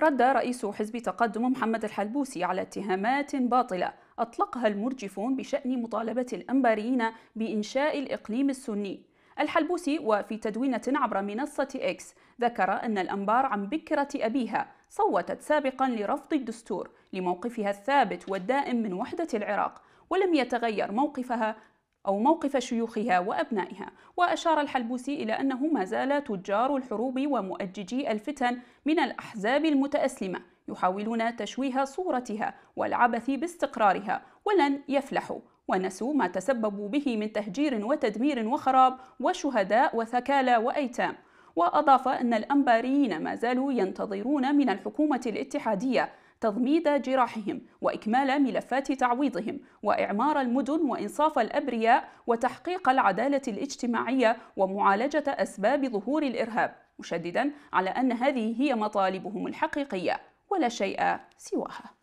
رد رئيس حزب تقدم محمد الحلبوسي على اتهامات باطلة أطلقها المرجفون بشأن مطالبة الأنباريين بإنشاء الإقليم السني الحلبوسي وفي تدوينة عبر منصة إكس ذكر أن الأنبار عن بكرة أبيها صوتت سابقا لرفض الدستور لموقفها الثابت والدائم من وحدة العراق ولم يتغير موقفها أو موقف شيوخها وأبنائها وأشار الحلبوسي إلى أنه ما زال تجار الحروب ومؤججي الفتن من الأحزاب المتأسلمة يحاولون تشويه صورتها والعبث باستقرارها ولن يفلحوا ونسوا ما تسببوا به من تهجير وتدمير وخراب وشهداء وثكالى وأيتام وأضاف أن الأنباريين ما زالوا ينتظرون من الحكومة الاتحادية تضميد جراحهم وإكمال ملفات تعويضهم وإعمار المدن وإنصاف الأبرياء وتحقيق العدالة الاجتماعية ومعالجة أسباب ظهور الإرهاب مشددا على أن هذه هي مطالبهم الحقيقية ولا شيء سواها